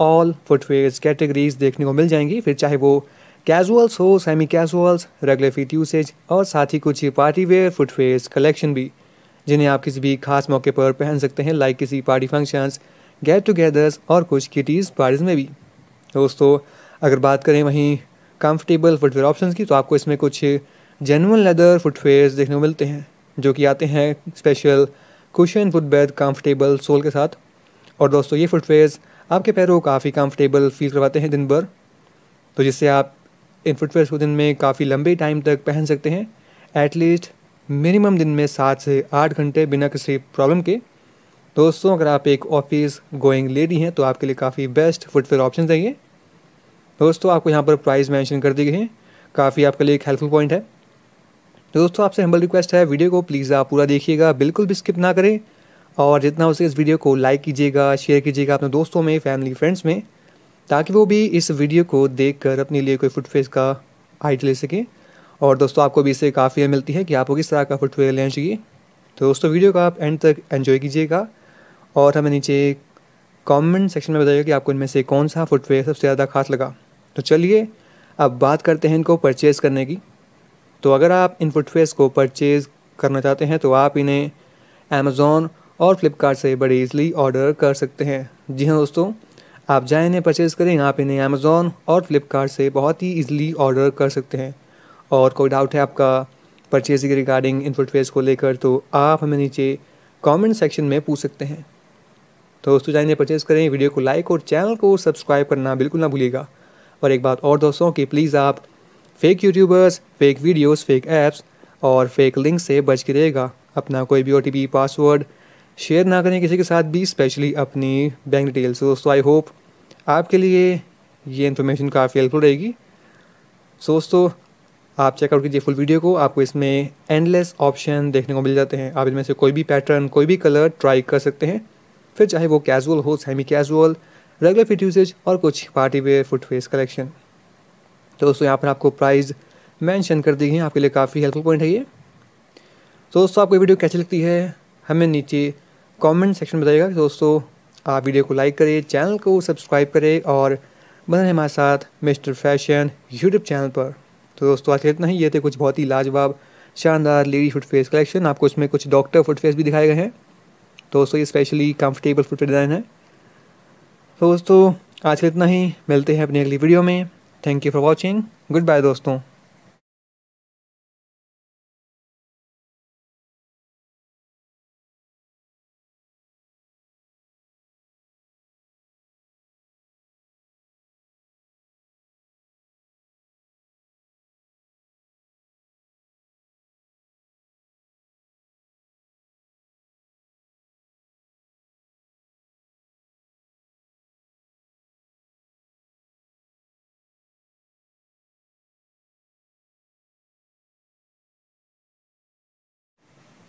all footwears categories देखने को मिल जाएंगी फिर चाहे वो कैजुअल्स हो semi casuals regular fit usage और साथ ही कुछ पार्टी वेयर फुटवेयर्स कलेक्शन भी जिन्हें आप किसी भी खास मौके पर पहन सकते हैं लाइक किसी पार्टी फंक्शंस गेट टुगेदर्स और कुछ किटीज़ पार्टीज़ में भी दोस्तों अगर बात करें वहीं कंफर्टेबल फुटवेयर ऑप्शंस की तो आपको इसमें कुछ जेनुअन लेदर फुटवेयर्स देखने को मिलते हैं जो कि आते हैं special cushion footbed comfortable sole के साथ और दोस्तों ये फुटवेयर्स आपके पैरों को काफ़ी कंफर्टेबल फील करवाते हैं दिन भर तो जिससे आप इन फुटवेयर्स को दिन में काफ़ी लंबे टाइम तक पहन सकते हैं एटलीस्ट मिनिमम दिन में सात से आठ घंटे बिना किसी प्रॉब्लम के दोस्तों अगर आप एक ऑफिस गोइंग लेडी हैं तो आपके लिए काफ़ी बेस्ट फुटवेयर ऑप्शन है ये दोस्तों आपको यहाँ पर प्राइस मेंशन कर दिए गए हैं काफ़ी आपके लिए एक हेल्पफुल पॉइंट है दोस्तों आपसे हम्बल रिक्वेस्ट है वीडियो को प्लीज़ आप पूरा देखिएगा बिल्कुल भी स्किप ना करें और जितना हो सके इस वीडियो को लाइक कीजिएगा शेयर कीजिएगा अपने दोस्तों में फैमिली फ्रेंड्स में ताकि वो भी इस वीडियो को देख कर अपने लिए कोई फुटफेस का आइडिया ले सकें और दोस्तों आपको भी इससे काफ़ी मिलती है कि आपको किस तरह का फुटवेयर लेना चाहिए तो दोस्तों वीडियो को आप एंड तक एंजॉय कीजिएगा और हमें नीचे कमेंट सेक्शन में बताइएगा कि आपको इनमें से कौन सा फुटवेयर सबसे ज़्यादा खास लगा तो चलिए अब बात करते हैं इनको परचेज़ करने की तो अगर आप इन फुटवेयर को परचेज़ करना चाहते हैं तो आप इन्हें अमेज़ोन और फ्लिपकार्ट से बड़े ईजिली ऑर्डर कर सकते हैं जी हाँ दोस्तों आप जाए इन्हें परचेज़ करें आप इन्हें अमेज़ोन और फ्लिपकार्ट से बहुत ही ईजिली ऑर्डर कर सकते हैं और कोई डाउट है आपका परचेजिंग रिगार्डिंग इन फुटवेयर्स को लेकर तो आप हमें नीचे कमेंट सेक्शन में पूछ सकते हैं तो दोस्तों जाइए परचेज़ करें वीडियो को लाइक और चैनल को सब्सक्राइब करना बिल्कुल ना भूलिएगा और एक बात और दोस्तों कि प्लीज़ आप fake YouTubers fake videos fake apps और फेक लिंक से बच के रहेगा अपना कोई भी ओ पासवर्ड शेयर ना करें किसी के साथ भी स्पेशली अपनी बैंक डिटेल्स तो दोस्तों आई होप आपके लिए ये इन्फॉर्मेशन काफ़ी हेल्पफुल रहेगी सो दोस्तों आप चेकआउट कीजिए फुल वीडियो को आपको इसमें एंडलेस ऑप्शन देखने को मिल जाते हैं आप इनमें से कोई भी पैटर्न कोई भी कलर ट्राई कर सकते हैं फिर चाहे वो कैजुअल हो semi casual regular fit usage और कुछ पार्टी वेयर फुटफेस कलेक्शन तो दोस्तों यहाँ पर आपको प्राइस मेंशन कर दी गई आपके लिए काफ़ी हेल्पफुल पॉइंट है ये तो दोस्तों आपको वीडियो कैसी लगती है हमें नीचे कमेंट सेक्शन में बताइएगा तो दोस्तों आप वीडियो को लाइक करें चैनल को सब्सक्राइब करें और बने हमारे साथ मिस्टर फैशन यूट्यूब चैनल पर तो दोस्तों आज इतना ही ये थे कुछ बहुत ही लाजवाब शानदार लेडी फुट फेस कलेक्शन आपको इसमें कुछ डॉक्टर फुट फेस भी दिखाए गए हैं तो दोस्तों ये स्पेशली कंफर्टेबल फुट डिज़ाइन है तो दोस्तों आज के इतना ही मिलते हैं अपनी अगली वीडियो में thank you for watching goodbye दोस्तों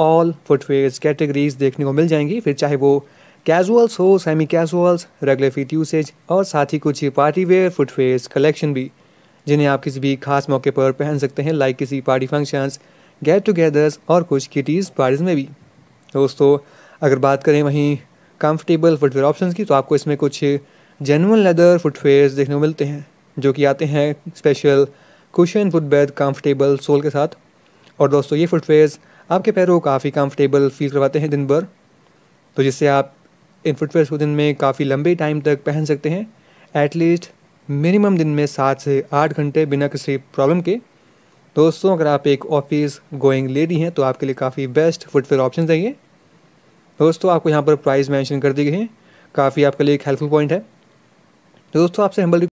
ऑल फुटवेयर कैटेगरीज देखने को मिल जाएंगी फिर चाहे वो कैजुअल्स हो semi casuals regular fit usage और साथ ही कुछ पार्टी वेयर फुटवेयर कलेक्शन भी जिन्हें आप किसी भी खास मौके पर पहन सकते हैं लाइक किसी पार्टी फंक्शंस गेट टुगेदर्स और कुछ किटीज़ पार्टीज़ में भी दोस्तों अगर बात करें वहीं कंफर्टेबल फुटवेयर ऑप्शंस की तो आपको इसमें कुछ जेनुअन लेदर फुटवेयर देखने को मिलते हैं जो कि आते हैं special cushion footbed comfortable sole के साथ और दोस्तों ये फुटवेयर आपके पैरों को काफ़ी कंफर्टेबल फील करवाते हैं दिन भर तो जिससे आप इन फुटवेयर को दिन में काफ़ी लंबे टाइम तक पहन सकते हैं एटलीस्ट मिनिमम दिन में सात से आठ घंटे बिना किसी प्रॉब्लम के दोस्तों अगर आप एक ऑफिस गोइंग लेडी हैं तो आपके लिए काफ़ी बेस्ट फुटवेयर ऑप्शन है ये दोस्तों आपको यहाँ पर प्राइस मेंशन कर दिए गए हैं काफ़ी आपके लिए एक हेल्पफुल पॉइंट है दोस्तों आपसे हम्बल